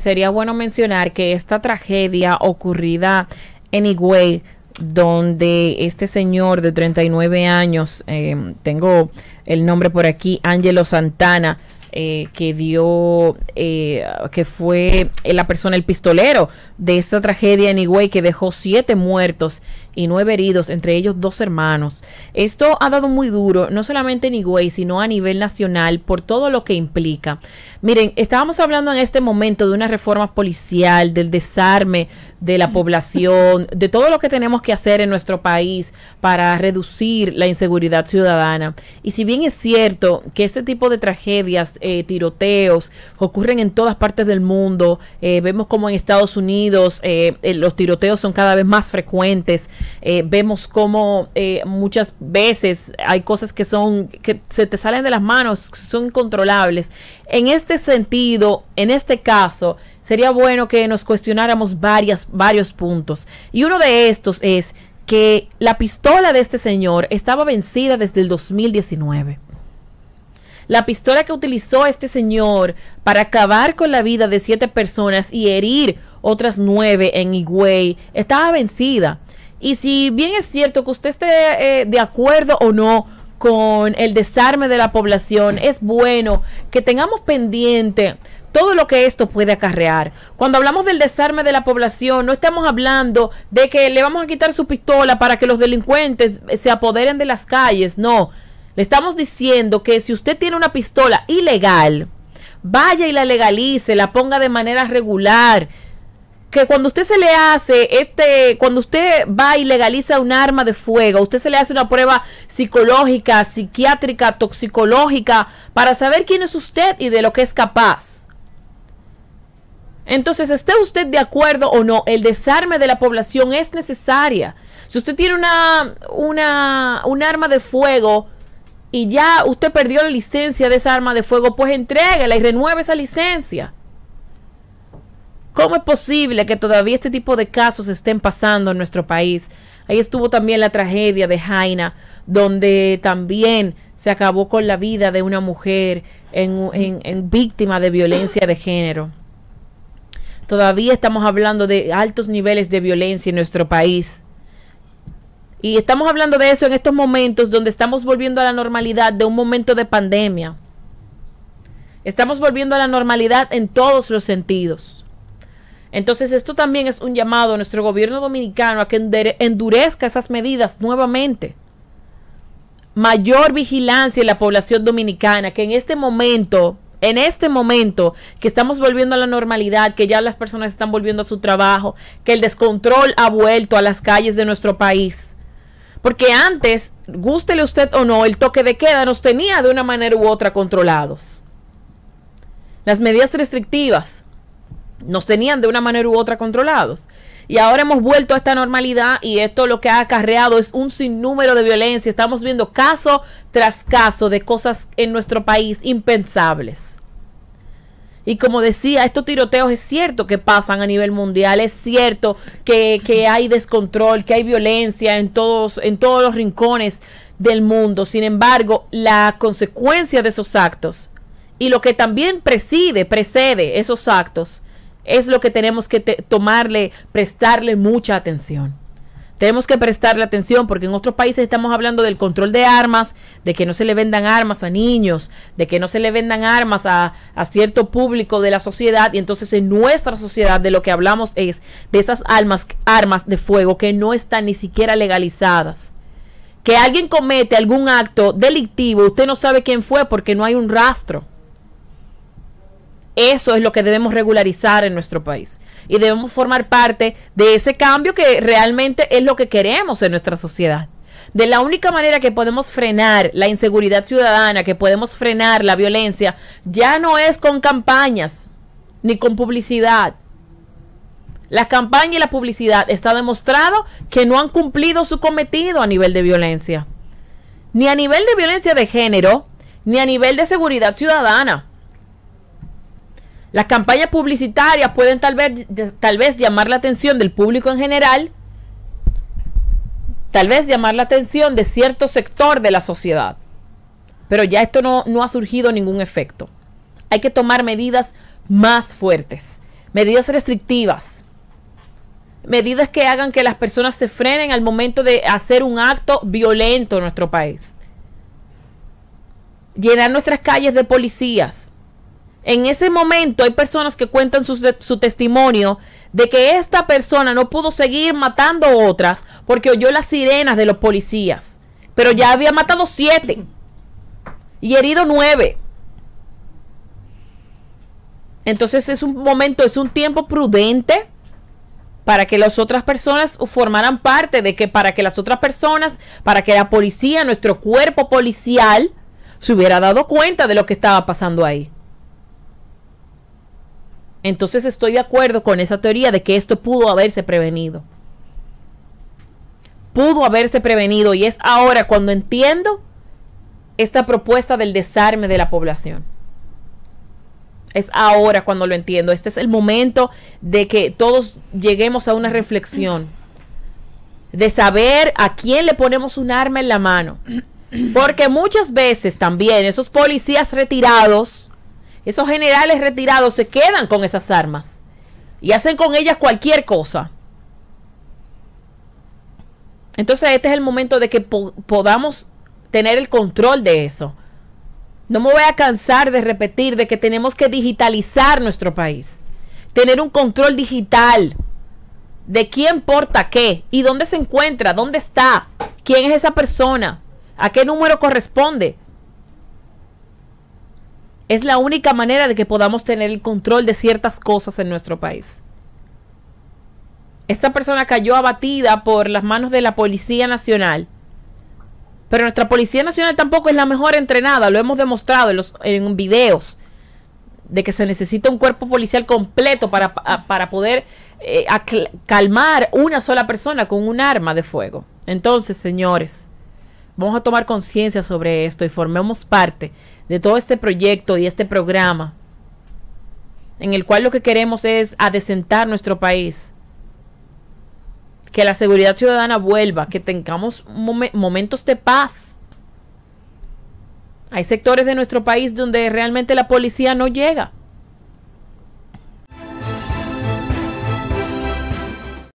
sería bueno mencionar que esta tragedia ocurrida en Higüey, donde este señor de 39 años, eh, tengo el nombre por aquí, Angelo Santana, eh, que dio, eh, que fue la persona, el pistolero de esta tragedia en Higüey, que dejó siete muertos y nueve heridos, entre ellos dos hermanos. Esto ha dado muy duro, no solamente en Higüey, sino a nivel nacional, por todo lo que implica. Miren, estábamos hablando en este momento de una reforma policial, del desarme de la población, de todo lo que tenemos que hacer en nuestro país para reducir la inseguridad ciudadana. Y si bien es cierto que este tipo de tragedias, eh, tiroteos, ocurren en todas partes del mundo, eh, vemos como en Estados Unidos eh, los tiroteos son cada vez más frecuentes, eh, vemos cómo eh, muchas veces hay cosas que son, que se te salen de las manos, son incontrolables. En este sentido, en este caso, sería bueno que nos cuestionáramos varias, varios puntos. Y uno de estos es que la pistola de este señor estaba vencida desde el 2019. La pistola que utilizó este señor para acabar con la vida de siete personas y herir otras nueve en Higüey estaba vencida. Y si bien es cierto que usted esté eh, de acuerdo o no con el desarme de la población, es bueno que tengamos pendiente todo lo que esto puede acarrear. Cuando hablamos del desarme de la población, no estamos hablando de que le vamos a quitar su pistola para que los delincuentes se apoderen de las calles, no. Le estamos diciendo que si usted tiene una pistola ilegal, vaya y la legalice, la ponga de manera regular que cuando usted se le hace este, cuando usted va y legaliza un arma de fuego, usted se le hace una prueba psicológica, psiquiátrica, toxicológica, para saber quién es usted y de lo que es capaz. Entonces, esté usted de acuerdo o no, el desarme de la población es necesaria. Si usted tiene una, una, un arma de fuego y ya usted perdió la licencia de esa arma de fuego, pues entrégala y renueve esa licencia. ¿Cómo es posible que todavía este tipo de casos estén pasando en nuestro país? Ahí estuvo también la tragedia de Jaina, donde también se acabó con la vida de una mujer víctima de violencia de género. Todavía estamos hablando de altos niveles de violencia en nuestro país. Y estamos hablando de eso en estos momentos donde estamos volviendo a la normalidad de un momento de pandemia. Estamos volviendo a la normalidad en todos los sentidos. Entonces esto también es un llamado a nuestro gobierno dominicano a que endurezca esas medidas nuevamente. Mayor vigilancia en la población dominicana, que en este momento, en este momento que estamos volviendo a la normalidad, que ya las personas están volviendo a su trabajo, que el descontrol ha vuelto a las calles de nuestro país. Porque antes, gústele usted o no, el toque de queda nos tenía de una manera u otra controlados. Las medidas restrictivas nos tenían de una manera u otra controlados. Y ahora hemos vuelto a esta normalidad y esto lo que ha acarreado es un sinnúmero de violencia. Estamos viendo caso tras caso de cosas en nuestro país impensables. Y como decía, estos tiroteos es cierto que pasan a nivel mundial, es cierto que, hay descontrol, que hay violencia en todos, en todos los rincones del mundo. Sin embargo, la consecuencia de esos actos y lo que también preside, precede esos actos es lo que tenemos que tomarle, prestarle mucha atención. Tenemos que prestarle atención porque en otros países estamos hablando del control de armas, de que no se le vendan armas a niños, de que no se le vendan armas a, a cierto público de la sociedad. Y entonces en nuestra sociedad de lo que hablamos es de esas armas, armas de fuego que no están ni siquiera legalizadas. Que alguien comete algún acto delictivo, usted no sabe quién fue porque no hay un rastro. Eso es lo que debemos regularizar en nuestro país. Y debemos formar parte de ese cambio que realmente es lo que queremos en nuestra sociedad. De la única manera que podemos frenar la inseguridad ciudadana, que podemos frenar la violencia, ya no es con campañas ni con publicidad. La campaña y la publicidad está demostrado que no han cumplido su cometido a nivel de violencia. Ni a nivel de violencia de género, ni a nivel de seguridad ciudadana. Las campañas publicitarias pueden tal vez, tal vez llamar la atención del público en general, tal vez llamar la atención de cierto sector de la sociedad. Pero ya esto no, no ha surgido ningún efecto. Hay que tomar medidas más fuertes, medidas restrictivas, medidas que hagan que las personas se frenen al momento de hacer un acto violento en nuestro país. Llenar nuestras calles de policías, en ese momento hay personas que cuentan su, testimonio de que esta persona no pudo seguir matando otras porque oyó las sirenas de los policías, pero ya había matado siete y herido nueve. Entonces es un momento, es un tiempo prudente para que las otras personas formaran parte de que para que las otras personas, para que la policía, nuestro cuerpo policial, se hubiera dado cuenta de lo que estaba pasando ahí. Entonces estoy de acuerdo con esa teoría de que esto pudo haberse prevenido. Pudo haberse prevenido y es ahora cuando entiendo esta propuesta del desarme de la población. Es ahora cuando lo entiendo. Este es el momento de que todos lleguemos a una reflexión, de saber a quién le ponemos un arma en la mano. Porque muchas veces también esos policías retirados esos generales retirados se quedan con esas armas y hacen con ellas cualquier cosa. Entonces este es el momento de que podamos tener el control de eso. No me voy a cansar de repetir de que tenemos que digitalizar nuestro país, tener un control digital de quién porta qué y dónde se encuentra, dónde está, quién es esa persona, a qué número corresponde. Es la única manera de que podamos tener el control de ciertas cosas en nuestro país. Esta persona cayó abatida por las manos de la Policía Nacional. Pero nuestra Policía Nacional tampoco es la mejor entrenada, lo hemos demostrado en, los, videos, de que se necesita un cuerpo policial completo para, poder eh, calmar una sola persona con un arma de fuego. Entonces, señores, vamos a tomar conciencia sobre esto y formemos parte de todo este proyecto y este programa en el cual lo que queremos es adecentar nuestro país, que la seguridad ciudadana vuelva, que tengamos momentos de paz. Hay sectores de nuestro país donde realmente la policía no llega.